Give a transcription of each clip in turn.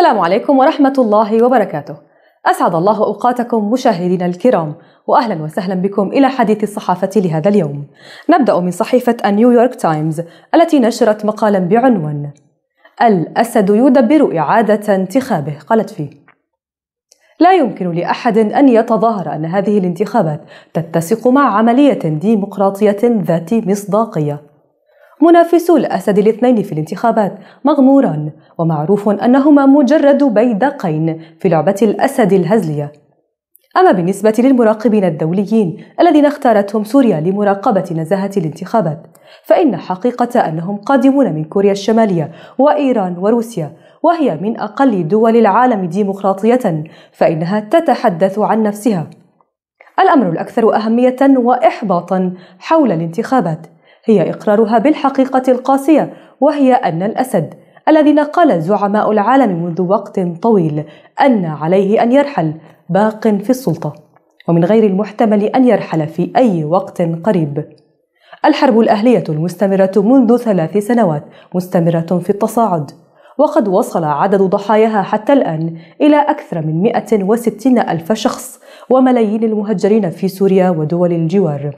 السلام عليكم ورحمة الله وبركاته. أسعد الله أوقاتكم مشاهدينا الكرام، وأهلا وسهلا بكم إلى حديث الصحافة لهذا اليوم. نبدأ من صحيفة نيويورك تايمز التي نشرت مقالا بعنوان: الأسد يدبر إعادة انتخابه، قالت فيه: لا يمكن لأحد أن يتظاهر أن هذه الانتخابات تتسق مع عملية ديمقراطية ذات مصداقية. منافسو الأسد الاثنين في الانتخابات مغموران ومعروف أنهما مجرد بيدقين في لعبة الأسد الهزلية أما بالنسبة للمراقبين الدوليين الذين اختارتهم سوريا لمراقبة نزاهة الانتخابات فإن حقيقة أنهم قادمون من كوريا الشمالية وإيران وروسيا وهي من أقل دول العالم ديمقراطية فإنها تتحدث عن نفسها الأمر الأكثر أهمية وإحباطا حول الانتخابات هي إقرارها بالحقيقة القاسية وهي أن الأسد الذين قال زعماء العالم منذ وقت طويل أن عليه أن يرحل باق في السلطة ومن غير المحتمل أن يرحل في أي وقت قريب الحرب الأهلية المستمرة منذ ثلاث سنوات مستمرة في التصاعد وقد وصل عدد ضحاياها حتى الآن إلى أكثر من 160 ألف شخص وملايين المهجرين في سوريا ودول الجوار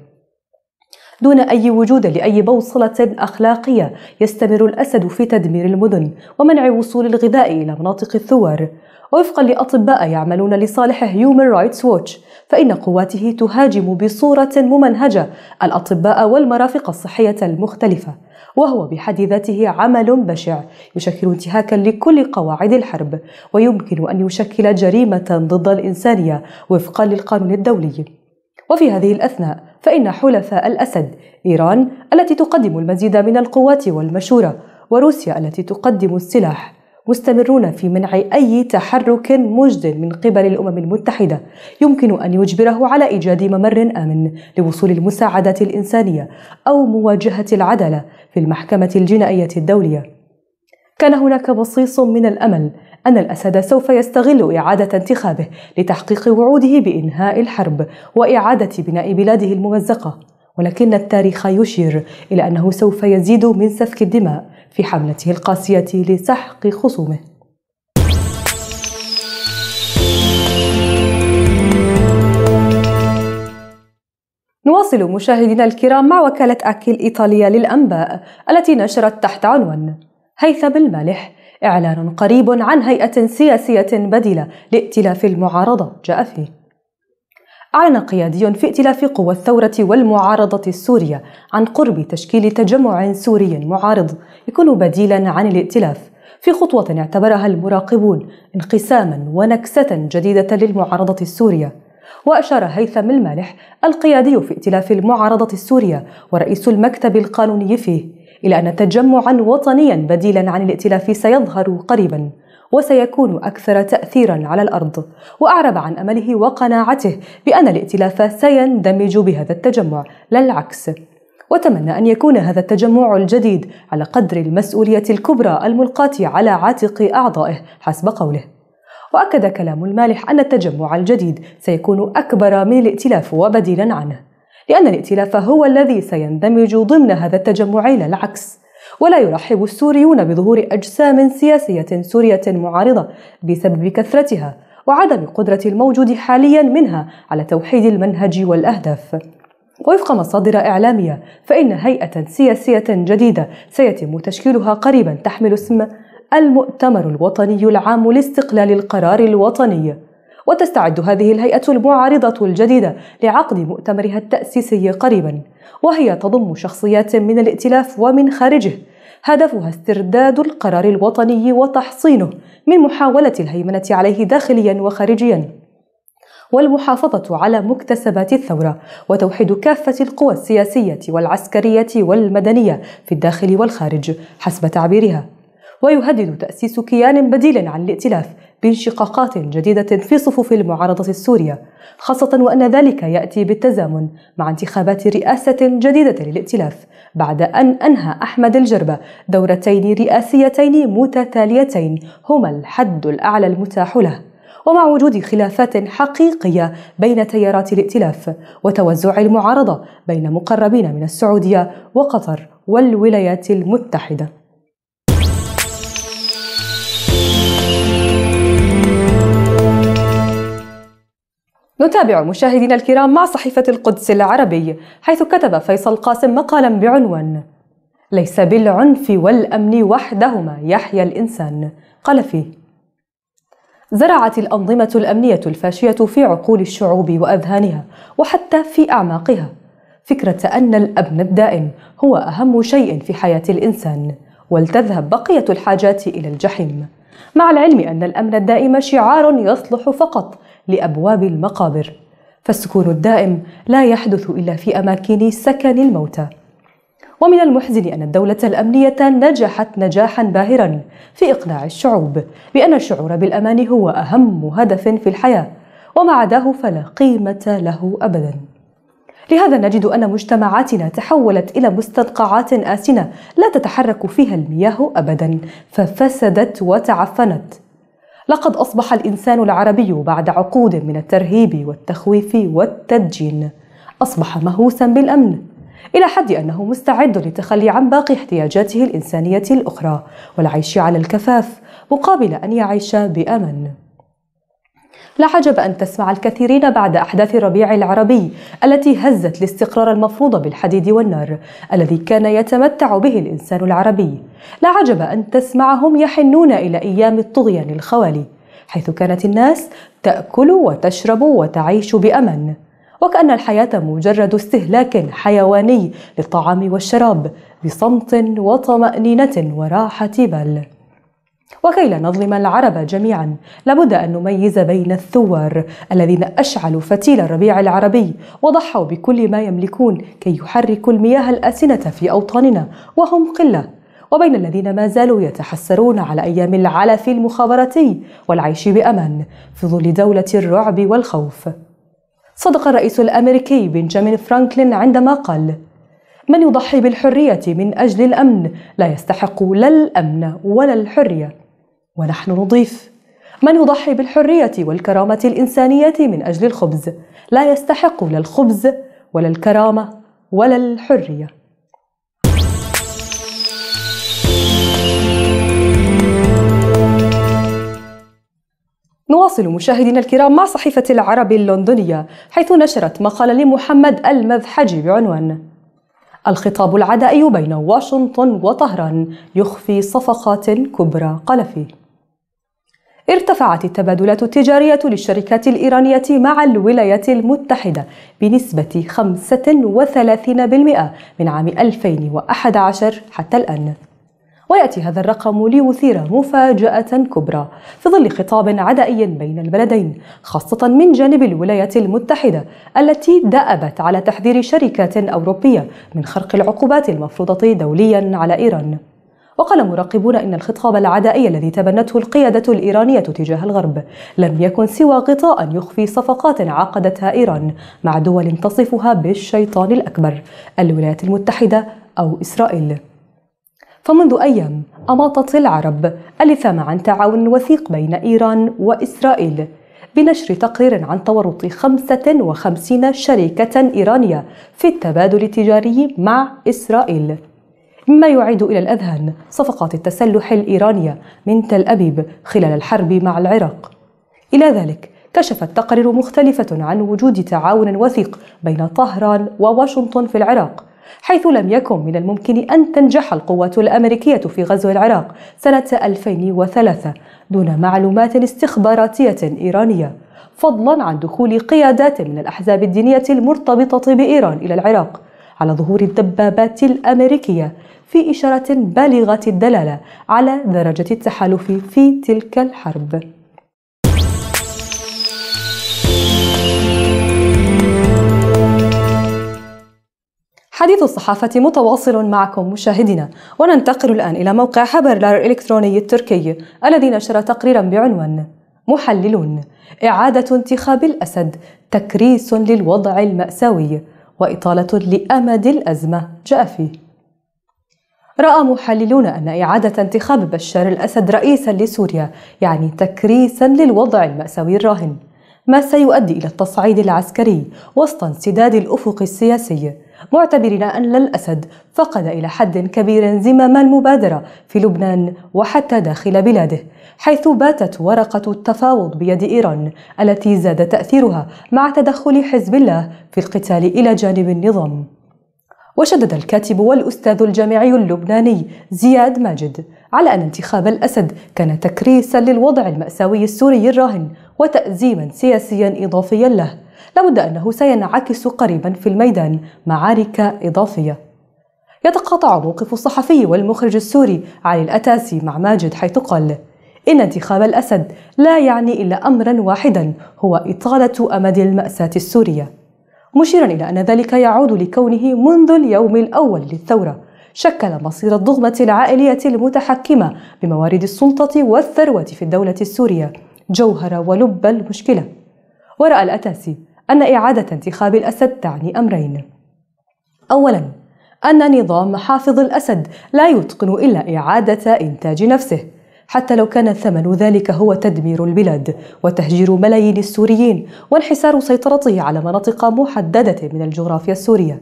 دون أي وجود لأي بوصلة أخلاقية يستمر الأسد في تدمير المدن ومنع وصول الغذاء إلى مناطق الثوار وفقا لأطباء يعملون لصالح هيومن رايتس ووتش فإن قواته تهاجم بصورة ممنهجة الأطباء والمرافق الصحية المختلفة وهو بحد ذاته عمل بشع يشكل انتهاكا لكل قواعد الحرب ويمكن أن يشكل جريمة ضد الإنسانية وفقا للقانون الدولي وفي هذه الأثناء فإن حلفاء الأسد إيران التي تقدم المزيد من القوات والمشورة وروسيا التي تقدم السلاح مستمرون في منع أي تحرك مجد من قبل الأمم المتحدة يمكن أن يجبره على إيجاد ممر آمن لوصول المساعدات الإنسانية أو مواجهة العدالة في المحكمة الجنائية الدولية كان هناك بصيص من الأمل أن الأسد سوف يستغل إعادة انتخابه لتحقيق وعوده بإنهاء الحرب وإعادة بناء بلاده الممزقة ولكن التاريخ يشير إلى أنه سوف يزيد من سفك الدماء في حملته القاسية لسحق خصومه نواصل مشاهدينا الكرام مع وكالة أكل إيطاليا للأنباء التي نشرت تحت عنوان هيثم المالح إعلان قريب عن هيئة سياسية بديلة لائتلاف المعارضة جاء فيه أعلن قيادي في ائتلاف قوى الثورة والمعارضة السورية عن قرب تشكيل تجمع سوري معارض يكون بديلا عن الائتلاف في خطوة اعتبرها المراقبون انقساما ونكسة جديدة للمعارضة السورية وأشار هيثم المالح القيادي في ائتلاف المعارضة السورية ورئيس المكتب القانوني فيه إلى أن تجمعا وطنيا بديلا عن الائتلاف سيظهر قريبا وسيكون أكثر تأثيرا على الأرض وأعرب عن أمله وقناعته بأن الائتلاف سيندمج بهذا التجمع لا العكس وتمنى أن يكون هذا التجمع الجديد على قدر المسؤولية الكبرى الملقاة على عاتق أعضائه حسب قوله وأكد كلام المالح أن التجمع الجديد سيكون أكبر من الائتلاف وبديلا عنه لأن الائتلاف هو الذي سيندمج ضمن هذا التجمع لا العكس ولا يرحب السوريون بظهور أجسام سياسية سورية معارضة بسبب كثرتها وعدم قدرة الموجود حاليا منها على توحيد المنهج والأهداف وفق مصادر إعلامية فإن هيئة سياسية جديدة سيتم تشكيلها قريبا تحمل اسم المؤتمر الوطني العام لاستقلال القرار الوطني وتستعد هذه الهيئة المعارضة الجديدة لعقد مؤتمرها التأسيسي قريبا وهي تضم شخصيات من الائتلاف ومن خارجه هدفها استرداد القرار الوطني وتحصينه من محاولة الهيمنة عليه داخليا وخارجيا والمحافظة على مكتسبات الثورة وتوحيد كافة القوى السياسية والعسكرية والمدنية في الداخل والخارج حسب تعبيرها ويهدد تأسيس كيان بديل عن الائتلاف بانشقاقات جديدة في صفوف المعارضة السورية خاصة وأن ذلك يأتي بالتزامن مع انتخابات رئاسة جديدة للائتلاف بعد أن أنهى أحمد الجربة دورتين رئاسيتين متتاليتين هما الحد الأعلى المتاح له ومع وجود خلافات حقيقية بين تيارات الائتلاف وتوزع المعارضة بين مقربين من السعودية وقطر والولايات المتحدة نتابع مشاهدينا الكرام مع صحيفة القدس العربي حيث كتب فيصل قاسم مقالا بعنوان ليس بالعنف والأمن وحدهما يحيا الإنسان قال فيه زرعت الأنظمة الأمنية الفاشية في عقول الشعوب وأذهانها وحتى في أعماقها فكرة أن الأمن الدائم هو أهم شيء في حياة الإنسان ولتذهب بقية الحاجات إلى الجحيم مع العلم أن الأمن الدائم شعار يصلح فقط لابواب المقابر فالسكون الدائم لا يحدث الا في اماكن سكن الموتى ومن المحزن ان الدوله الامنيه نجحت نجاحا باهرا في اقناع الشعوب بان الشعور بالامان هو اهم هدف في الحياه وما عداه فلا قيمه له ابدا لهذا نجد ان مجتمعاتنا تحولت الى مستنقعات اسنه لا تتحرك فيها المياه ابدا ففسدت وتعفنت لقد أصبح الإنسان العربي بعد عقود من الترهيب والتخويف والتدجين أصبح مهووسا بالأمن إلى حد أنه مستعد للتخلي عن باقي احتياجاته الإنسانية الأخرى والعيش على الكفاف مقابل أن يعيش بأمن لا عجب أن تسمع الكثيرين بعد أحداث الربيع العربي التي هزت الاستقرار المفروض بالحديد والنار الذي كان يتمتع به الإنسان العربي لا عجب أن تسمعهم يحنون إلى أيام الطغيان الخوالي حيث كانت الناس تأكل وتشرب وتعيش بأمن وكأن الحياة مجرد استهلاك حيواني للطعام والشراب بصمت وطمأنينة وراحة بال وكي لا نظلم العرب جميعا لابد أن نميز بين الثوار الذين أشعلوا فتيل الربيع العربي وضحوا بكل ما يملكون كي يحركوا المياه الآسنة في أوطاننا وهم قلة وبين الذين ما زالوا يتحسرون على أيام العلف المخابراتي والعيش بأمان في ظل دولة الرعب والخوف صدق الرئيس الأمريكي بنجامين فرانكلين عندما قال من يضحي بالحرية من أجل الأمن لا يستحق لا الأمن ولا الحرية ونحن نضيف من يضحي بالحرية والكرامة الإنسانية من أجل الخبز لا يستحق لا الخبز ولا الكرامة ولا الحرية نواصل مشاهدينا الكرام مع صحيفة العرب اللندنية حيث نشرت مقالا لمحمد المذحجي بعنوان الخطاب العدائي بين واشنطن وطهران يخفي صفقات كبرى قال فيه ارتفعت التبادلات التجارية للشركات الإيرانية مع الولايات المتحدة بنسبة 35% من عام 2011 حتى الآن ويأتي هذا الرقم ليثير مفاجأة كبرى في ظل خطاب عدائي بين البلدين خاصة من جانب الولايات المتحدة التي دأبت على تحذير شركات أوروبية من خرق العقوبات المفروضة دوليا على إيران وقال مراقبون إن الخطاب العدائي الذي تبنته القيادة الإيرانية تجاه الغرب لم يكن سوى غطاء يخفي صفقات عقدتها إيران مع دول تصفها بالشيطان الأكبر الولايات المتحدة أو إسرائيل فمنذ أيام أماطت العرب اللثام عن تعاون وثيق بين إيران وإسرائيل بنشر تقرير عن تورط 55 شركة إيرانية في التبادل التجاري مع إسرائيل مما يعيد إلى الأذهان صفقات التسلح الإيرانية من تل أبيب خلال الحرب مع العراق إلى ذلك كشفت تقارير مختلفة عن وجود تعاون وثيق بين طهران وواشنطن في العراق حيث لم يكن من الممكن أن تنجح القوات الأمريكية في غزو العراق سنة 2003 دون معلومات استخباراتية إيرانية فضلا عن دخول قيادات من الأحزاب الدينية المرتبطة بإيران إلى العراق على ظهور الدبابات الأمريكية في إشارة بالغة الدلالة على درجة التحالف في تلك الحرب. حديث الصحافة متواصل معكم مشاهدينا وننتقل الآن إلى موقع هابرلر الإلكتروني التركي الذي نشر تقريرا بعنوان محللون إعادة انتخاب الأسد تكريس للوضع المأساوي وإطالة لأمد الأزمة جاء فيه رأى محللون أن إعادة انتخاب بشار الأسد رئيسا لسوريا يعني تكريسا للوضع المأساوي الراهن ما سيؤدي إلى التصعيد العسكري وسط انسداد الأفق السياسي معتبرين أن الأسد فقد إلى حد كبير زمام المبادرة في لبنان وحتى داخل بلاده حيث باتت ورقة التفاوض بيد إيران التي زاد تأثيرها مع تدخل حزب الله في القتال إلى جانب النظام وشدد الكاتب والأستاذ الجامعي اللبناني زياد ماجد على أن انتخاب الأسد كان تكريسا للوضع المأساوي السوري الراهن وتأزيما سياسيا إضافيا له لابد أنه سينعكس قريبا في الميدان معارك إضافية يتقاطع موقف الصحفي والمخرج السوري علي الأتاسي مع ماجد حيث قال إن انتخاب الأسد لا يعني إلا أمرا واحدا هو إطالة أمد المأساة السورية مشيرا إلى أن ذلك يعود لكونه منذ اليوم الأول للثورة شكل مصير الضغمة العائلية المتحكمة بموارد السلطة والثروة في الدولة السورية جوهر ولب المشكلة ورأى الأتاسي أن إعادة انتخاب الأسد تعني أمرين أولاً أن نظام حافظ الأسد لا يتقن إلا إعادة إنتاج نفسه حتى لو كان ثمن ذلك هو تدمير البلاد وتهجير ملايين السوريين وانحسار سيطرته على مناطق محدده من الجغرافيا السوريه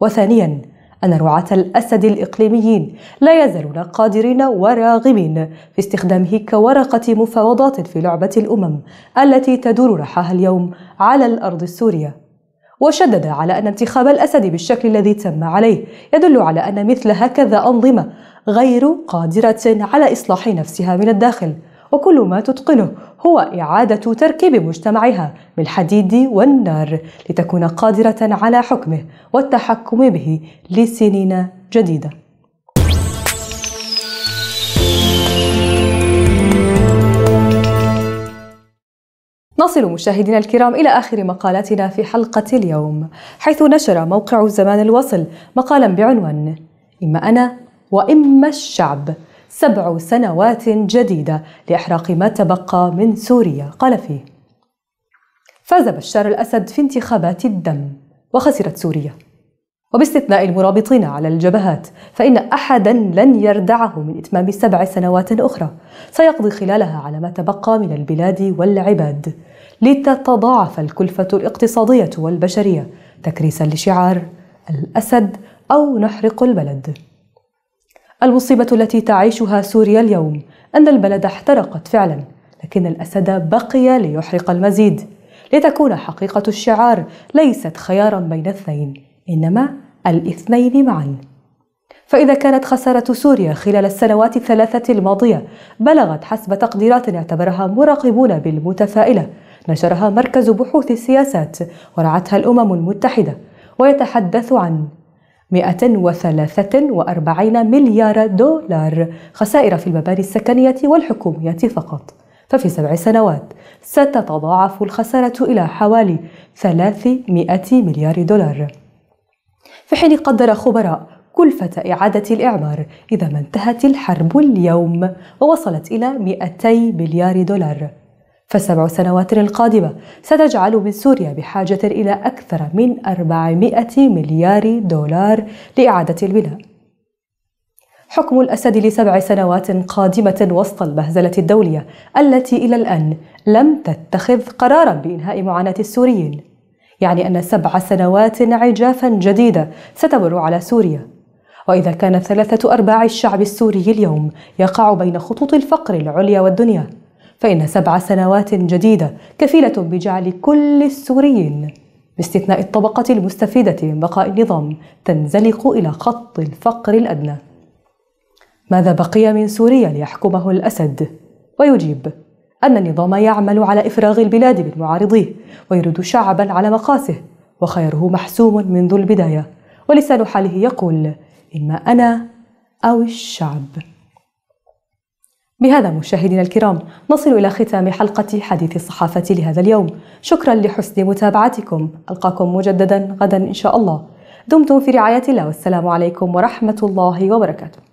وثانيا أن رعاة الأسد الإقليميين لا يزالون قادرين وراغبين في استخدامه كورقة مفاوضات في لعبة الأمم التي تدور رحاها اليوم على الأرض السورية. وشدد على أن انتخاب الأسد بالشكل الذي تم عليه يدل على أن مثل هكذا أنظمة غير قادرة على إصلاح نفسها من الداخل وكل ما تتقنه هو إعادة تركيب مجتمعها بالحديد والنار لتكون قادرة على حكمه والتحكم به لسنين جديدة نصل مشاهدينا الكرام إلى آخر مقالاتنا في حلقة اليوم حيث نشر موقع زمان الوصل مقالا بعنوان إما أنا وإما الشعب سبع سنوات جديدة لإحراق ما تبقى من سوريا قال فيه فاز بشار الأسد في انتخابات الدم وخسرت سوريا وباستثناء المرابطين على الجبهات فإن أحدا لن يردعه من إتمام سبع سنوات أخرى سيقضي خلالها على ما تبقى من البلاد والعباد لتتضاعف الكلفة الاقتصادية والبشرية تكريسا لشعار الأسد أو نحرق البلد المصيبة التي تعيشها سوريا اليوم أن البلد احترقت فعلا لكن الأسد بقي ليحرق المزيد لتكون حقيقة الشعار ليست خيارا بين اثنين إنما الاثنين معا فإذا كانت خسارة سوريا خلال السنوات الثلاثة الماضية بلغت حسب تقديرات اعتبرها مراقبون بالمتفائلة نشرها مركز بحوث السياسات ورعتها الأمم المتحدة ويتحدث عن 243 مليار دولار خسائر في المباني السكنية والحكومية فقط ففي سبع سنوات ستتضاعف الخسارة إلى حوالي 300 مليار دولار في حين قدر خبراء كلفة إعادة الإعمار إذا ما انتهت الحرب اليوم ووصلت إلى 200 مليار دولار فالسبع سنوات القادمة ستجعل من سوريا بحاجة إلى أكثر من 400 مليار دولار لإعادة البناء. حكم الأسد لسبع سنوات قادمة وسط البهزلة الدولية التي إلى الآن لم تتخذ قرارا بإنهاء معاناة السوريين. يعني أن سبع سنوات عجافا جديدة ستمر على سوريا وإذا كان ثلاثة أرباع الشعب السوري اليوم يقع بين خطوط الفقر العليا والدنيا فإن سبع سنوات جديدة كفيلة بجعل كل السوريين باستثناء الطبقة المستفيدة من بقاء النظام تنزلق إلى خط الفقر الأدنى. ماذا بقي من سوريا ليحكمه الأسد؟ ويجيب: أن النظام يعمل على إفراغ البلاد من معارضيه ويرد شعبا على مقاسه وخيره محسوم منذ البداية ولسان حاله يقول: إما أنا أو الشعب. بهذا مشاهدينا الكرام نصل إلى ختام حلقة حديث الصحافة لهذا اليوم شكرا لحسن متابعتكم ألقاكم مجددا غدا إن شاء الله دمتم في رعاية الله والسلام عليكم ورحمة الله وبركاته